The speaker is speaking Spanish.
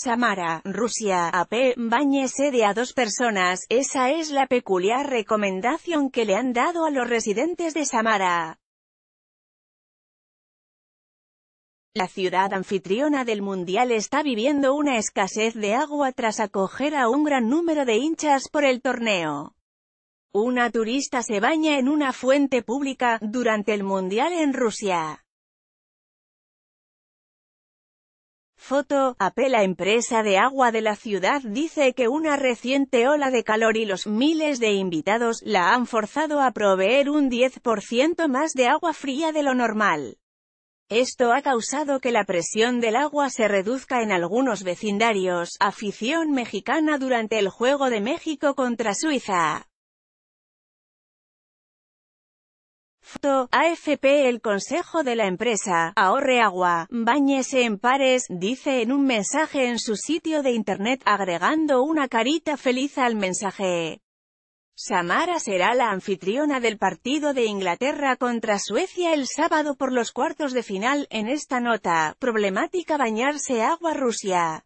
Samara, Rusia, AP, bañe de a dos personas, esa es la peculiar recomendación que le han dado a los residentes de Samara. La ciudad anfitriona del Mundial está viviendo una escasez de agua tras acoger a un gran número de hinchas por el torneo. Una turista se baña en una fuente pública, durante el Mundial en Rusia. Foto, apela La empresa de agua de la ciudad dice que una reciente ola de calor y los miles de invitados la han forzado a proveer un 10% más de agua fría de lo normal. Esto ha causado que la presión del agua se reduzca en algunos vecindarios, afición mexicana durante el Juego de México contra Suiza. AFP El consejo de la empresa, ahorre agua, bañese en pares, dice en un mensaje en su sitio de internet agregando una carita feliz al mensaje. Samara será la anfitriona del partido de Inglaterra contra Suecia el sábado por los cuartos de final, en esta nota, problemática bañarse agua Rusia.